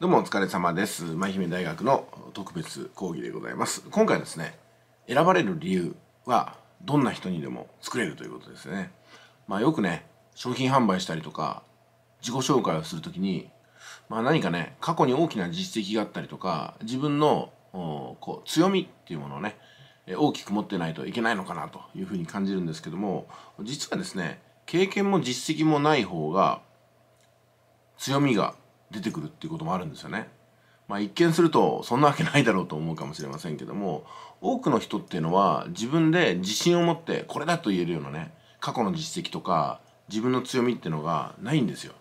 どうもお疲れ様です。舞姫大学の特別講義でございます。今回ですね、選ばれる理由はどんな人にでも作れるということですね。まあよくね、商品販売したりとか、自己紹介をするときに、まあ何かね、過去に大きな実績があったりとか、自分のこう強みっていうものをね、大きく持ってないといけないのかなというふうに感じるんですけども、実はですね、経験も実績もない方が強みが出てくるっていうこともあるんですよね。まあ、一見するとそんなわけないだろうと思うかもしれませんけども多くの人っていうのは自分で自信を持ってこれだと言えるようなね過去の実績とか自分の強みっていうのがないんですよ。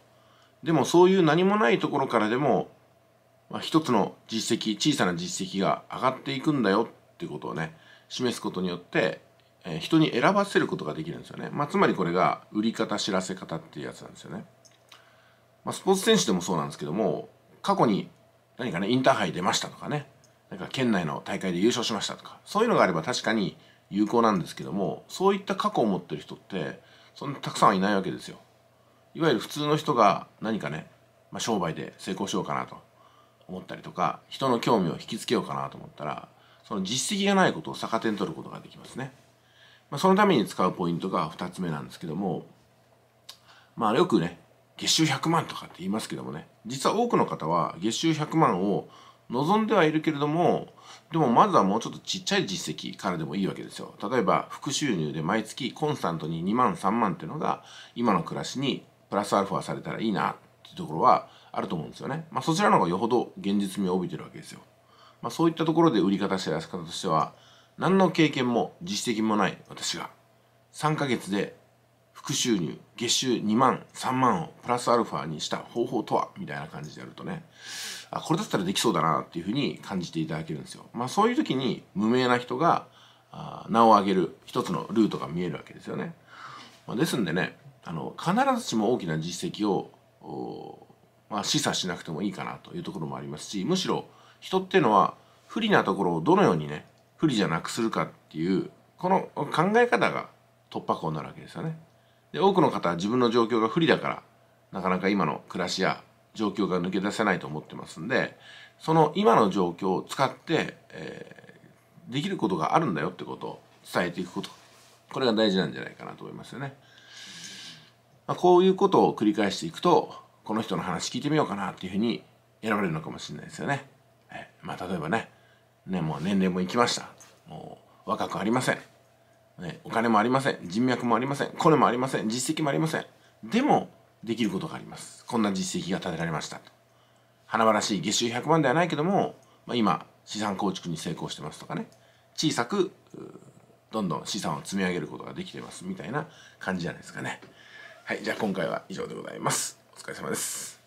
でもそういう何もないところからでも、まあ、一つの実績小さな実績が上がっていくんだよっていうことをね示すことによって、えー、人に選ばせることができるんですよね。まあ、つまりこれが売り方知らせ方っていうやつなんですよね。まあ、スポーツ選手でもそうなんですけども過去に何かねインターハイ出ましたとかねなんか県内の大会で優勝しましたとかそういうのがあれば確かに有効なんですけどもそういった過去を持ってる人ってそんなたくさんはいないわけですよ。いわゆる普通の人が何かね、まあ、商売で成功しようかなと思ったりとか人の興味を引きつけようかなと思ったらその実績がないことを逆手に取ることができますね。まあ、そのために使うポイントが2つ目なんですけども、まあ、よくね月収100万とかって言いますけどもね実は多くの方は月収100万を望んではいるけれどもでもまずはもうちょっとちっちゃい実績からでもいいわけですよ例えば副収入で毎月コンスタントに2万3万っていうのが今の暮らしにプラスアルファされたらいいなっていうところはあると思うんですよねまあそちらの方がよほど現実味を帯びてるわけですよまあそういったところで売り方してやらせ方としては何の経験も実績もない私が3ヶ月で副収入月収2万3万をプラスアルファにした方法とはみたいな感じでやるとねあこれだったらできそうだなっていうふうに感じていただけるんですよ。まあ、そういう時に無名な人があ名を挙げる一つのルートが見えるわけですよね。まあ、ですんでねあの必ずしも大きな実績をまあ、示唆しなくてもいいかなというところもありますしむしろ人っていうのは不利なところをどのようにね不利じゃなくするかっていうこの考え方が突破口になるわけですよね。で多くの方は自分の状況が不利だからなかなか今の暮らしや状況が抜け出せないと思ってますんでその今の状況を使って、えー、できることがあるんだよってことを伝えていくことこれが大事なんじゃないかなと思いますよね。まあ、こういうことを繰り返していくとこの人の話聞いてみようかなっていうふうに選ばれるのかもしれないですよね。えまあ、例えばねねもう年齢もいきましたもう若くありませんね、お金もありません人脈もありませんコネもありません実績もありませんでもできることがありますこんな実績が立てられましたと華々しい月収100万ではないけども、まあ、今資産構築に成功してますとかね小さくどんどん資産を積み上げることができてますみたいな感じじゃないですかねはいじゃあ今回は以上でございますお疲れ様です